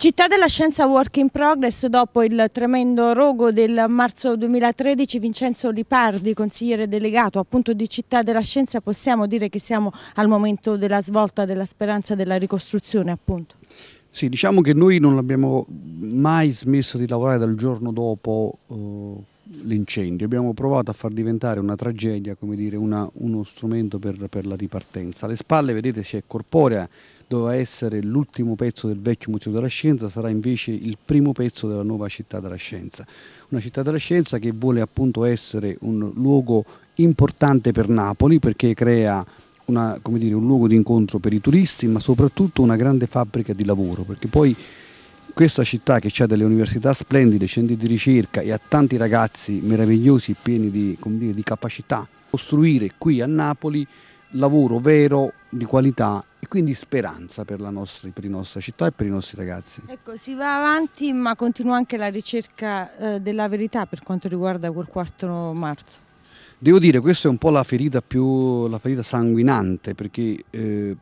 Città della Scienza Work in Progress, dopo il tremendo rogo del marzo 2013, Vincenzo Lipardi, consigliere delegato appunto di Città della Scienza, possiamo dire che siamo al momento della svolta, della speranza, della ricostruzione appunto? Sì, diciamo che noi non abbiamo mai smesso di lavorare dal giorno dopo eh, l'incendio, abbiamo provato a far diventare una tragedia, come dire, una, uno strumento per, per, la ripartenza. Alle spalle, vedete, si è corporea, doveva essere l'ultimo pezzo del vecchio Museo della Scienza, sarà invece il primo pezzo della nuova città della scienza. Una città della scienza che vuole appunto essere un luogo importante per Napoli perché crea una, dire, un luogo di incontro per i turisti, ma soprattutto una grande fabbrica di lavoro, perché poi questa città che ha delle università splendide, centri di ricerca e ha tanti ragazzi meravigliosi, pieni di, dire, di capacità, costruire qui a Napoli lavoro vero, di qualità e quindi speranza per la, nostra, per la nostra, città e per i nostri ragazzi. Ecco, si va avanti ma continua anche la ricerca eh, della verità per quanto riguarda quel 4 marzo. Devo dire, questa è un po' la ferita più la ferita sanguinante perché eh,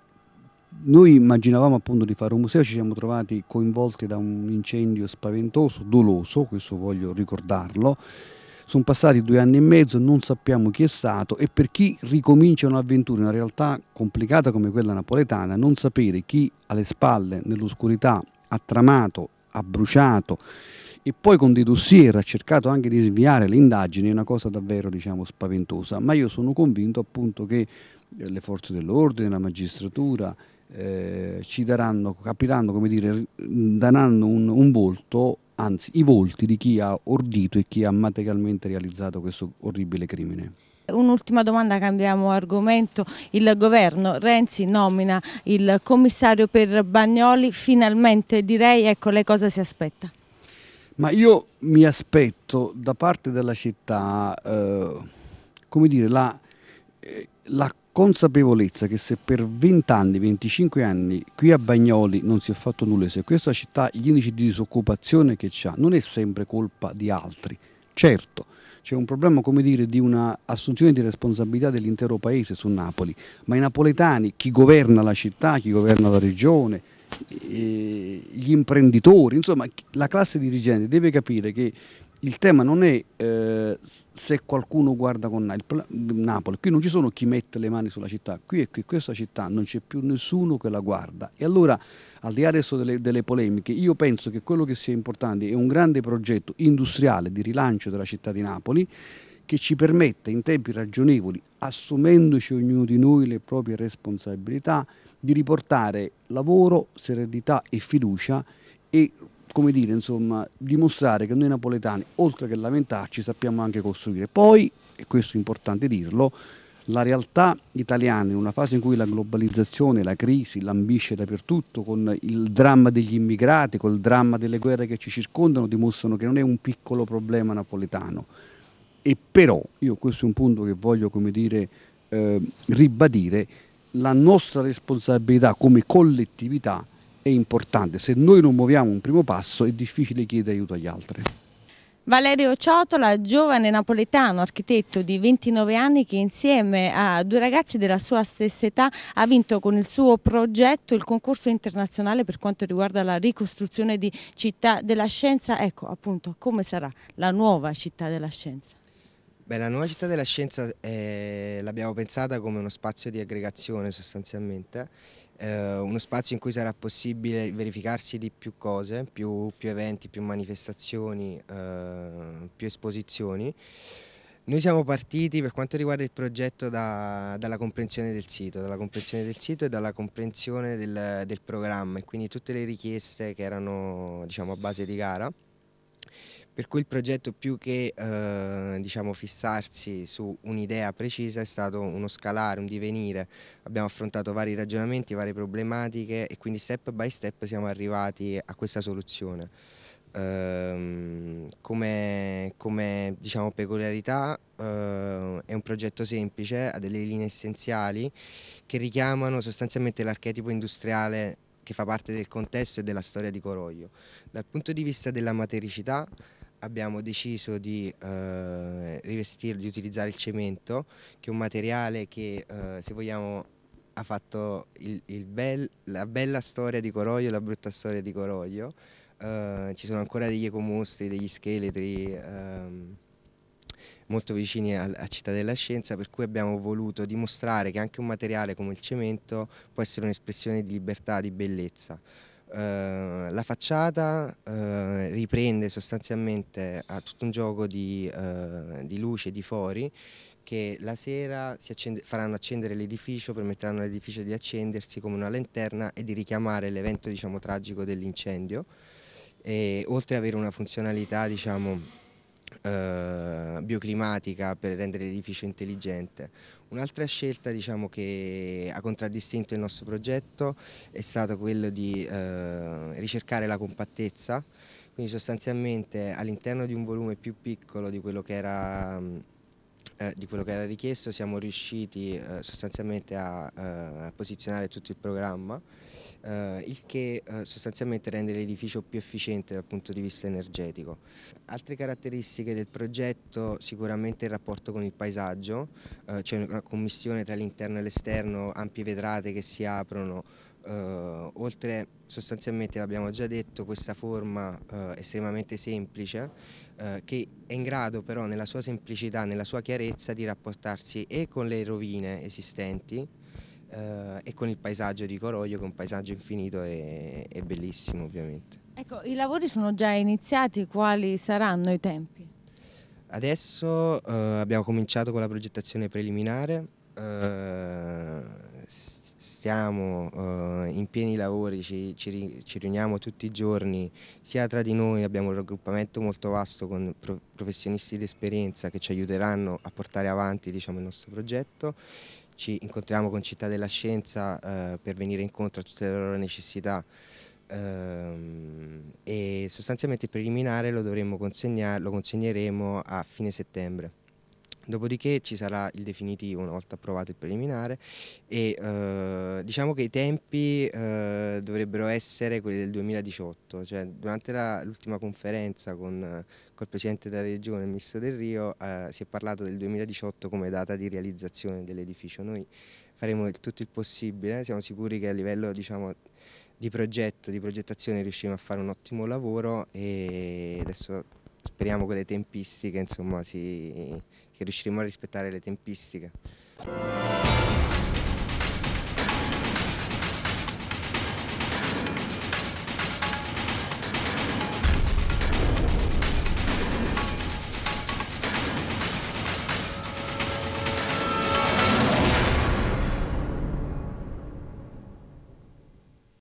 noi immaginavamo appunto di fare un museo, ci siamo trovati coinvolti da un incendio spaventoso, doloso, questo voglio ricordarlo. Sono passati due anni e mezzo, non sappiamo chi è stato e per chi ricomincia un'avventura in una realtà complicata come quella napoletana, non sapere chi alle spalle nell'oscurità ha tramato, ha bruciato e poi con dei dossier ha cercato anche di sviare le indagini è una cosa davvero diciamo, spaventosa, ma io sono convinto appunto che eh, le forze dell'ordine, la magistratura eh, ci daranno, capiranno, come dire, daranno un, un volto, anzi i volti di chi ha ordito e chi ha materialmente realizzato questo orribile crimine. Un'ultima domanda, cambiamo argomento. Il governo Renzi nomina il commissario per Bagnoli, finalmente direi, ecco, le cose si aspetta. Ma io mi aspetto da parte della città, eh, come dire, la, eh, la consapevolezza che se per 20 anni, 25 anni qui a Bagnoli non si è fatto nulla, se questa città gli indici di disoccupazione che c'ha non è sempre colpa di altri, certo c'è un problema come dire di un'assunzione di responsabilità dell'intero paese su Napoli, ma i napoletani, chi governa la città, chi governa la regione, eh, gli imprenditori, insomma la classe dirigente deve capire che il tema non è eh, se qualcuno guarda con Napoli, qui non ci sono chi mette le mani sulla città, qui è che questa città non c'è più nessuno che la guarda. E allora, al di là adesso delle, delle, polemiche, io penso che quello che sia importante è un grande progetto industriale di rilancio della città di Napoli che ci permetta in tempi ragionevoli, assumendoci ognuno di noi le proprie responsabilità, di riportare lavoro, serenità e fiducia e come dire, insomma, dimostrare che noi napoletani, oltre che lamentarci, sappiamo anche costruire. Poi, e questo è importante dirlo, la realtà italiana in una fase in cui la globalizzazione, la crisi lambisce dappertutto con il dramma degli immigrati, col dramma delle guerre che ci circondano, dimostrano che non è un piccolo problema napoletano. E però, io questo è un punto che voglio come dire, eh, ribadire, la nostra responsabilità come collettività è importante. Se noi non muoviamo un primo passo è difficile chiedere aiuto agli altri. Valerio Ciotola, giovane napoletano, architetto di 29 anni che insieme a due ragazzi della sua stessa età ha vinto con il suo progetto il concorso internazionale per quanto riguarda la ricostruzione di città della scienza. Ecco appunto come sarà la nuova città della scienza. Beh, la nuova città della scienza eh, l'abbiamo pensata come uno spazio di aggregazione sostanzialmente eh, uno spazio in cui sarà possibile verificarsi di più cose, più, più eventi, più manifestazioni, eh, più esposizioni. Noi siamo partiti per quanto riguarda il progetto da, dalla comprensione del sito, dalla comprensione del sito e dalla comprensione del, del programma e quindi tutte le richieste che erano diciamo, a base di gara. Per cui il progetto più che eh, diciamo, fissarsi su un'idea precisa è stato uno scalare, un divenire. Abbiamo affrontato vari ragionamenti, varie problematiche e quindi step by step siamo arrivati a questa soluzione. Eh, come, come diciamo, peculiarità eh, è un progetto semplice, ha delle linee essenziali che richiamano sostanzialmente l'archetipo industriale che fa parte del contesto e della storia di Coroglio. Dal punto di vista della matericità abbiamo deciso di eh, rivestirlo, di utilizzare il cemento, che è un materiale che eh, se vogliamo ha fatto il, il bel, la bella storia di Coroglio e la brutta storia di Coroglio. Eh, ci sono ancora degli ecomostri, degli scheletri ehm, molto vicini a, a Città della Scienza, per cui abbiamo voluto dimostrare che anche un materiale come il cemento può essere un'espressione di libertà, di bellezza. Eh, la facciata uh, riprende sostanzialmente a tutto un gioco di, uh, di luci e di fori che la sera accende, faranno accendere l'edificio, permetteranno all'edificio di accendersi come una lanterna e di richiamare l'evento diciamo, tragico dell'incendio, oltre ad avere una funzionalità diciamo, eh, bioclimatica per rendere l'edificio intelligente. Un'altra scelta diciamo, che ha contraddistinto il nostro progetto è stata quella di eh, ricercare la compattezza, quindi sostanzialmente all'interno di un volume più piccolo di quello che era, eh, quello che era richiesto siamo riusciti eh, sostanzialmente eh, a posizionare tutto il programma eh, il che eh, sostanzialmente rende l'edificio più efficiente dal punto di vista energetico. Altre caratteristiche del progetto sicuramente il rapporto con il paesaggio, eh, c'è una commissione tra l'interno e l'esterno, ampie vetrate che si aprono, eh, oltre sostanzialmente l'abbiamo già detto questa forma eh, estremamente semplice eh, che è in grado però nella sua semplicità, nella sua chiarezza di rapportarsi e con le rovine esistenti eh, e con il paesaggio di Coroglio che è un paesaggio infinito e, e bellissimo ovviamente. Ecco, i lavori sono già iniziati, quali saranno i tempi? Adesso eh, abbiamo cominciato con la progettazione preliminare, eh, stiamo eh, in pieni lavori, ci, ci, ci, riuniamo tutti i giorni, sia tra di noi abbiamo un raggruppamento molto vasto con pro, professionisti d'esperienza che ci aiuteranno a portare avanti diciamo, il nostro progetto, ci incontriamo con Città della Scienza eh, per venire incontro a tutte le loro necessità ehm, e sostanzialmente il preliminare lo, lo consegneremo a fine settembre. Dopodiché ci sarà il definitivo una volta approvato il preliminare e eh, diciamo che i tempi eh, dovrebbero essere quelli del 2018, cioè durante l'ultima conferenza con, il Presidente della Regione, il Ministro del Rio, eh, si è parlato del 2018 come data di realizzazione dell'edificio. Noi faremo il, tutto il possibile, siamo sicuri che a livello diciamo, di progetto, di progettazione riusciremo a fare un ottimo lavoro e adesso speriamo che le tempistiche insomma, si, che riusciremo a rispettare le tempistiche.